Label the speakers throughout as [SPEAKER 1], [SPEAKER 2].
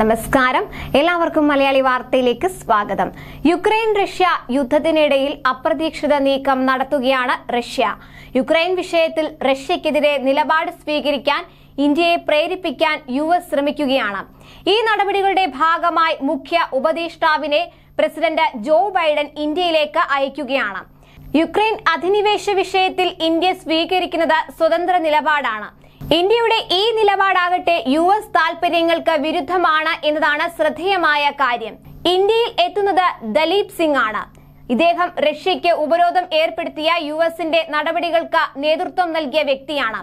[SPEAKER 1] നമസ്കാരം എല്ലാവർക്കും മലയാളി വാർത്തയിലേക്ക് സ്വാഗതം യുക്രൈൻ റഷ്യ യുദ്ധത്തിനിടയിൽ അപ്രതീക്ഷിത നീക്കം നടത്തുകയാണ് റഷ്യ യുക്രൈൻ വിഷയത്തിൽ റഷ്യക്കെതിരെ നിലപാട് സ്വീകരിക്കാൻ ഇന്ത്യയെ പ്രേരിപ്പിക്കാൻ യു എസ് ശ്രമിക്കുകയാണ് ഈ നടപടികളുടെ ഭാഗമായി മുഖ്യ ഉപദേഷ്ടാവിനെ പ്രസിഡന്റ് ജോ ബൈഡൻ ഇന്ത്യയിലേക്ക് അയക്കുകയാണ് യുക്രൈൻ അധിനിവേശ വിഷയത്തിൽ ഇന്ത്യ സ്വീകരിക്കുന്നത് സ്വതന്ത്ര നിലപാടാണ് ഇന്ത്യയുടെ ഈ നിലപാടാകട്ടെ യു എസ് താല്പര്യങ്ങൾക്ക് വിരുദ്ധമാണ് എന്നതാണ് ശ്രദ്ധേയമായ കാര്യം ഇന്ത്യയിൽ എത്തുന്നത് ദലീപ് സിംഗ് ആണ് ഇദ്ദേഹം റഷ്യയ്ക്ക് ഉപരോധം ഏർപ്പെടുത്തിയ യു എസിന്റെ നടപടികൾക്ക് നേതൃത്വം നൽകിയ വ്യക്തിയാണ്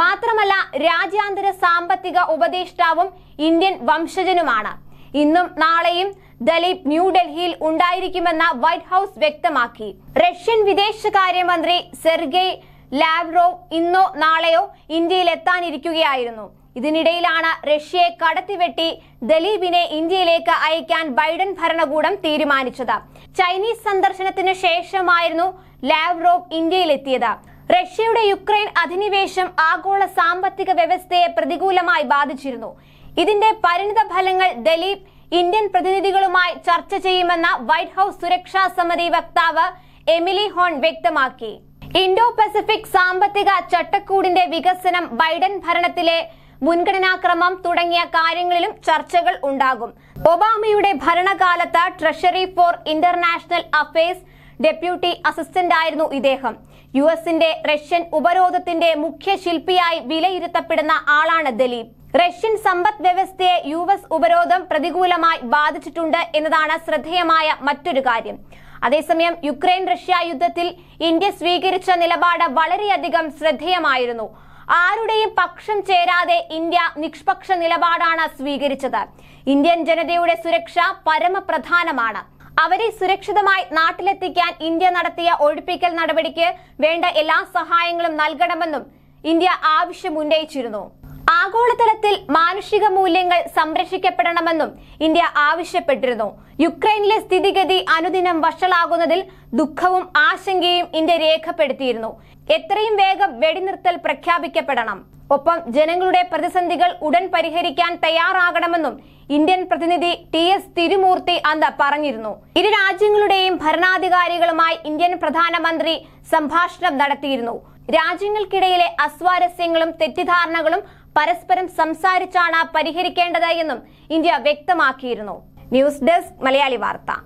[SPEAKER 1] മാത്രമല്ല രാജ്യാന്തര സാമ്പത്തിക ഉപദേഷ്ടാവും ഇന്ത്യൻ വംശജനുമാണ് ഇന്നും നാളെയും ദലീപ് ന്യൂഡൽഹിയിൽ ഉണ്ടായിരിക്കുമെന്ന് വൈറ്റ് ഹൌസ് വ്യക്തമാക്കി റഷ്യൻ വിദേശകാര്യമന്ത്രി സെർഗെയ് ലാവ്റോവ് ഇന്നോ നാളെയോ ഇന്ത്യയിൽ എത്താനിരിക്കുകയായിരുന്നു ഇതിനിടയിലാണ് റഷ്യയെ കടത്തിവെട്ടി ദലീപിനെ ഇന്ത്യയിലേക്ക് അയക്കാൻ ബൈഡൻ ഭരണകൂടം തീരുമാനിച്ചത് ചൈനീസ് സന്ദർശനത്തിന് ശേഷമായിരുന്നു ലാവ്റോവ് ഇന്ത്യയിലെത്തിയത് റഷ്യയുടെ യുക്രൈൻ അധിനിവേശം ആഗോള സാമ്പത്തിക വ്യവസ്ഥയെ പ്രതികൂലമായി ബാധിച്ചിരുന്നു ഇതിന്റെ പരിണിത ഫലങ്ങൾ ദലീപ് ഇന്ത്യൻ പ്രതിനിധികളുമായി ചർച്ച ചെയ്യുമെന്ന വൈറ്റ് ഹൌസ് സുരക്ഷാ സമിതി വക്താവ് എമിലി ഹോൺ വ്യക്തമാക്കി ഇൻഡോ പസഫിക് സാമ്പത്തിക ചട്ടക്കൂടിന്റെ വികസനം ബൈഡൻ ഭരണത്തിലെ മുൻഗണനാക്രമം തുടങ്ങിയ കാര്യങ്ങളിലും ചർച്ചകൾ ഉണ്ടാകും ഒബാമയുടെ ഭരണകാലത്ത് treasury for international affairs deputy assistant ആയിരുന്നു ഇദ്ദേഹം യു എസിന്റെ റഷ്യൻ ഉപരോധത്തിന്റെ മുഖ്യ ശില്പിയായി വിലയിരുത്തപ്പെടുന്ന ആളാണ് ദലീപ് റഷ്യൻ സമ്പദ് വ്യവസ്ഥയെ യു എസ് ഉപരോധം പ്രതികൂലമായി ബാധിച്ചിട്ടുണ്ട് എന്നതാണ് ശ്രദ്ധേയമായ മറ്റൊരു കാര്യം അതേസമയം യുക്രൈൻ റഷ്യ യുദ്ധത്തിൽ ഇന്ത്യ സ്വീകരിച്ച നിലപാട് വളരെയധികം ശ്രദ്ധേയമായിരുന്നു ആരുടെയും പക്ഷം ചേരാതെ ഇന്ത്യ നിഷ്പക്ഷ നിലപാടാണ് സ്വീകരിച്ചത് ഇന്ത്യൻ ജനതയുടെ സുരക്ഷ പരമപ്രധാനമാണ് അവരെ സുരക്ഷിതമായി നാട്ടിലെത്തിക്കാൻ ഇന്ത്യ നടത്തിയ ഒഴിപ്പിക്കൽ നടപടിക്ക് വേണ്ട എല്ലാ സഹായങ്ങളും നൽകണമെന്നും ഇന്ത്യ ആവശ്യമുന്നയിച്ചിരുന്നു ആഗോളതലത്തിൽ മാനുഷിക മൂല്യങ്ങൾ സംരക്ഷിക്കപ്പെടണമെന്നും ഇന്ത്യ ആവശ്യപ്പെട്ടിരുന്നു യുക്രൈനിലെ സ്ഥിതിഗതി അനുദിനം വഷളാകുന്നതിൽ ദുഃഖവും ആശങ്കയും ഇന്ത്യ രേഖപ്പെടുത്തിയിരുന്നു എത്രയും വേഗം വെടിനിർത്തൽ പ്രഖ്യാപിക്കപ്പെടണം ഒപ്പം ജനങ്ങളുടെ പ്രതിസന്ധികൾ ഉടൻ പരിഹരിക്കാൻ തയ്യാറാകണമെന്നും ഇന്ത്യൻ പ്രതിനിധി ടി എസ് തിരുമൂർത്തി അന്ന് പറഞ്ഞിരുന്നു ഇരു രാജ്യങ്ങളുടെയും ഭരണാധികാരികളുമായി ഇന്ത്യൻ പ്രധാനമന്ത്രി സംഭാഷണം നടത്തിയിരുന്നു രാജ്യങ്ങൾക്കിടയിലെ അസ്വാരസ്യങ്ങളും തെറ്റിദ്ധാരണകളും പരസ്പരം സംസാരിച്ചാണ് പരിഹരിക്കേണ്ടത് എന്നും ഇന്ത്യ വ്യക്തമാക്കിയിരുന്നു ന്യൂസ് ഡെസ്ക് മലയാളി വാർത്ത